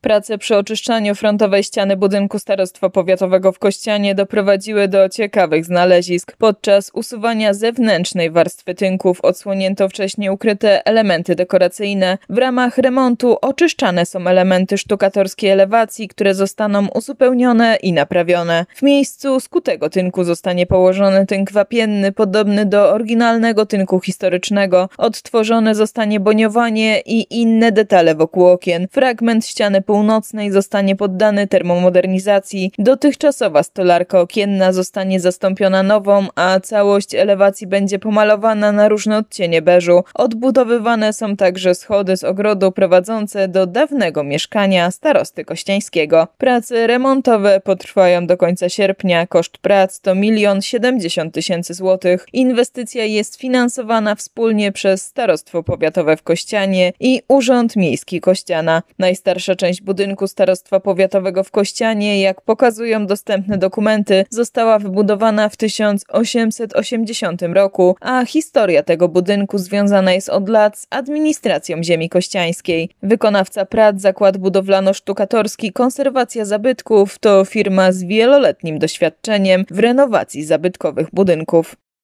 Prace przy oczyszczaniu frontowej ściany budynku starostwa powiatowego w Kościanie doprowadziły do ciekawych znalezisk. Podczas usuwania zewnętrznej warstwy tynków odsłonięto wcześniej ukryte elementy dekoracyjne. W ramach remontu oczyszczane są elementy sztukatorskiej elewacji, które zostaną uzupełnione i naprawione. W miejscu skutego tynku zostanie położony tynk wapienny podobny do oryginalnego tynku historycznego. Odtworzone zostanie boniowanie i inne detale wokół okien. Fragment ściany Północnej zostanie poddany termomodernizacji, dotychczasowa stolarka okienna zostanie zastąpiona nową, a całość elewacji będzie pomalowana na różne odcienie beżu. Odbudowywane są także schody z ogrodu prowadzące do dawnego mieszkania starosty kościańskiego. Prace remontowe potrwają do końca sierpnia. Koszt prac to 1 70 tysięcy złotych. Inwestycja jest finansowana wspólnie przez Starostwo Powiatowe w Kościanie i Urząd Miejski Kościana. Najstarsza część część budynku Starostwa Powiatowego w Kościanie, jak pokazują dostępne dokumenty, została wybudowana w 1880 roku, a historia tego budynku związana jest od lat z administracją ziemi kościańskiej. Wykonawca prac Zakład Budowlano-Sztukatorski Konserwacja Zabytków to firma z wieloletnim doświadczeniem w renowacji zabytkowych budynków.